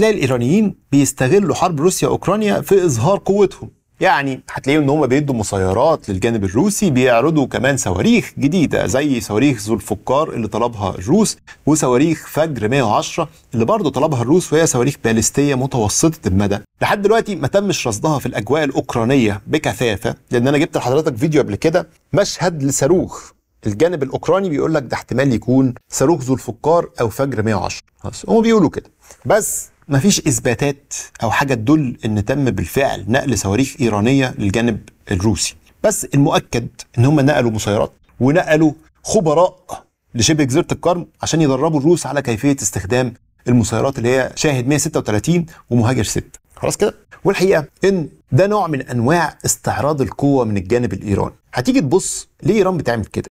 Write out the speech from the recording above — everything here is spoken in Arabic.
هتلاقي الايرانيين بيستغلوا حرب روسيا اوكرانيا في اظهار قوتهم يعني هتلاقيهم ان هم بيدوا مسيرات للجانب الروسي بيعرضوا كمان صواريخ جديده زي صواريخ ذو الفكار اللي طلبها الروس وصواريخ فجر 110 اللي برضه طلبها الروس وهي صواريخ باليستيه متوسطه المدى لحد دلوقتي ما تمش رصدها في الاجواء الاوكرانيه بكثافه لان انا جبت لحضرتك فيديو قبل كده مشهد لصاروخ الجانب الاوكراني بيقول لك ده احتمال يكون صاروخ ذو الفكار او فجر 110 هم بيقولوا كده بس مفيش اثباتات او حاجه تدل ان تم بالفعل نقل صواريخ ايرانيه للجانب الروسي بس المؤكد ان هم نقلوا مسيرات ونقلوا خبراء لشبه جزيره القرم عشان يدربوا الروس على كيفيه استخدام المسيرات اللي هي شاهد 136 ومهاجر 6 خلاص كده والحقيقه ان ده نوع من انواع استعراض القوه من الجانب الايراني هتيجي تبص ليه ايران بتعمل كده